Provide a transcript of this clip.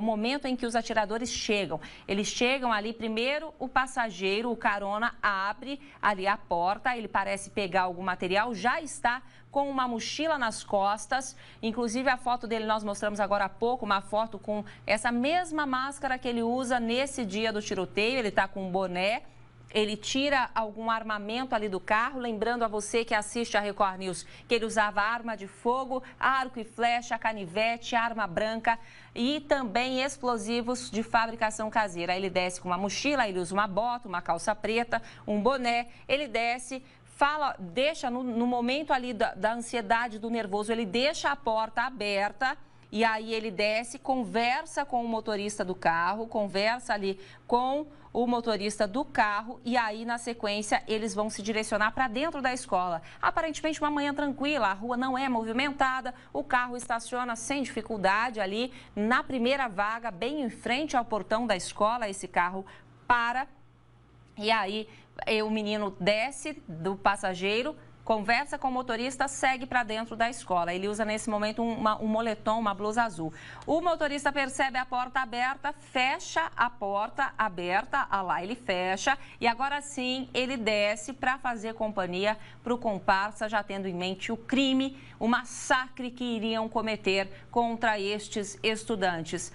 O momento em que os atiradores chegam, eles chegam ali primeiro, o passageiro, o carona abre ali a porta, ele parece pegar algum material, já está com uma mochila nas costas. Inclusive a foto dele nós mostramos agora há pouco, uma foto com essa mesma máscara que ele usa nesse dia do tiroteio, ele está com um boné ele tira algum armamento ali do carro, lembrando a você que assiste a Record News que ele usava arma de fogo, arco e flecha, canivete, arma branca e também explosivos de fabricação caseira. Ele desce com uma mochila, ele usa uma bota, uma calça preta, um boné, ele desce fala, deixa no, no momento ali da, da ansiedade, do nervoso, ele deixa a porta aberta e aí ele desce, conversa com o motorista do carro, conversa ali com o motorista do carro e aí na sequência eles vão se direcionar para dentro da escola. Aparentemente uma manhã tranquila, a rua não é movimentada, o carro estaciona sem dificuldade ali na primeira vaga, bem em frente ao portão da escola, esse carro para e aí eh, o menino desce do passageiro, conversa com o motorista, segue para dentro da escola. Ele usa nesse momento uma, um moletom, uma blusa azul. O motorista percebe a porta aberta, fecha a porta aberta, ah lá, ele fecha e agora sim ele desce para fazer companhia para o comparsa, já tendo em mente o crime, o massacre que iriam cometer contra estes estudantes.